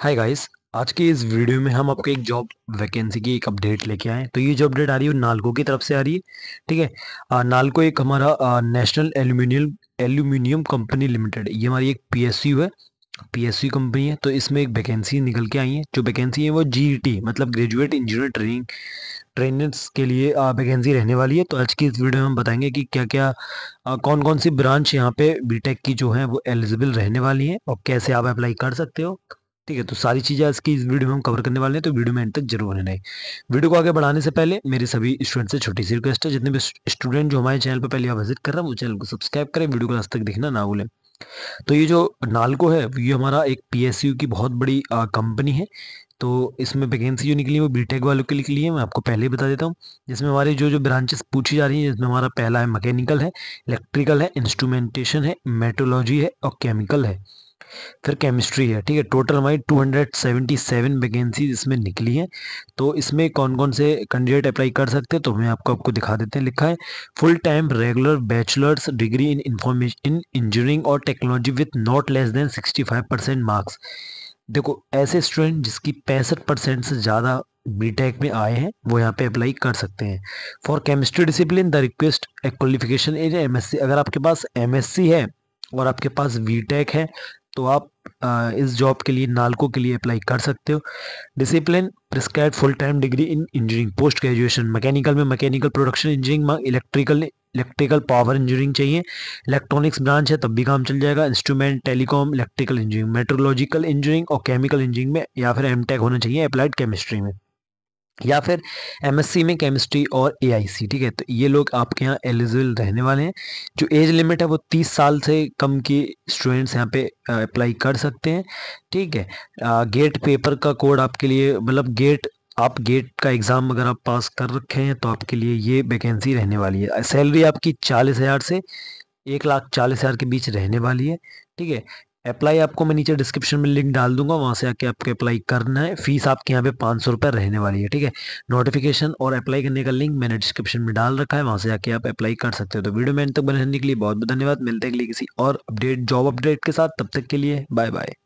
hi guys आज के इस वीडियो में हम आपको एक जॉब वैकेंसी की एक अपडेट लेके आए तो ये जो अपडेट आ रही है नालको की तरफ से आ रही है ठीक है नालको एक हमारा national aluminium aluminium company limited ये हमारी एक पीएसयू है पीएसयू कंपनी है तो इसमें एक वैकेंसी निकल के आई है जो वैकेंसी है वो जी e मतलब ग्रेजुएट इंजीनियर ट्रेनिंग ट्रेनर्स के लिए वैकेंसी रहने वाली है तो आज की इस वीडियो में हम बताएंगे कि क्या क्या आ, कौन कौन सी ब्रांच यहाँ पे बीटेक की जो है वो एलिजिबल रहने वाली है और कैसे आप अप्लाई कर सकते हो ठीक है तो सारी चीज़ें की इस वीडियो में हम कवर करने वाले हैं तो वीडियो में एंड तक जरूर रहना वीडियो को आगे बढ़ाने से पहले मेरे सभी स्टूडेंट से छोटी सी रिक्वेस्ट है जितने भी स्टूडेंट जो हमारे चैनल पर पहले आप विजिट कर रहे हैं वो चैनल को सब्सक्राइब करें वीडियो को लास्ट तक देखना ना भूलें तो ये जो नालको है ये हमारा एक पी की बहुत बड़ी कंपनी है तो इसमें वैकेंसी जो निकली है वो बीटेक वालों के लिए निकली है मैं आपको पहले ही बता देता हूँ जिसमें हमारे जो जो ब्रांचेस पूछी जा रही हैं जिसमें हमारा पहला है मैकेनिकल है इलेक्ट्रिकल है इंस्ट्रूमेंटेशन है मेट्रोलॉजी है और केमिकल है फिर केमिस्ट्री है ठीक है टोटल हमारी 277 वैकेंसी इसमें निकली हैं तो इसमें कौन कौन से कैंडिडेट अप्लाई कर सकते हैं तो मैं आपको आपको दिखा देते हैं लिखा है full time regular bachelor's degree in information in engineering और technology with not less than 65 percent marks देखो ऐसे स्टूडेंट जिसकी पैंसठ से ज़्यादा बीटेक में आए हैं वो यहाँ पे अप्लाई कर सकते हैं for chemistry discipline the request qualification is MSc अगर आपके पास एमएससी है और आपके पास वीटेक है तो आप इस जॉब के लिए नालको के लिए अप्लाई कर सकते हो discipline prescribe full time degree in engineering post graduation mechanical में mechanical production engineering electrical electrical power engineering चाहिए इलेक्ट्रॉनिक्स ब्रांच है तब भी काम चल जाएगा instrument telecom electrical engineering metrological engineering और केमिकल इंजीनियरिंग में या फिर एम होना चाहिए अप्लाइड केमिस्ट्री में या फिर एमएससी में केमिस्ट्री और एआईसी ठीक है तो ये लोग आपके यहाँ एलिजिबल रहने वाले हैं जो एज लिमिट है वो तीस साल से कम के स्टूडेंट्स यहाँ पे अप्लाई कर सकते हैं ठीक है आ, गेट पेपर का कोड आपके लिए मतलब गेट आप गेट का एग्ज़ाम अगर आप पास कर रखे हैं तो आपके लिए ये वैकेंसी रहने वाली है सैलरी आपकी चालीस हज़ार से एक लाख चालीस हज़ार के बीच रहने वाली है ठीक है अप्लाई आपको मैं नीचे डिस्क्रिप्शन में लिंक डाल दूंगा वहाँ से आके आपको अप्लाई करना है फीस आपके यहाँ पे पाँच सौ रुपये रहने वाली है ठीक है नोटिफिकेशन और अप्लाई करने का लिंक मैंने डिस्क्रिप्शन में डाल रखा है वहाँ से आके आप अप्लाई कर सकते हो तो वीडियो में तक बने बनाने के लिए बहुत बहुत धन्यवाद मिलते हैं किसी और अपडेट जॉब अपडेट के साथ तब तक के लिए बाय बाय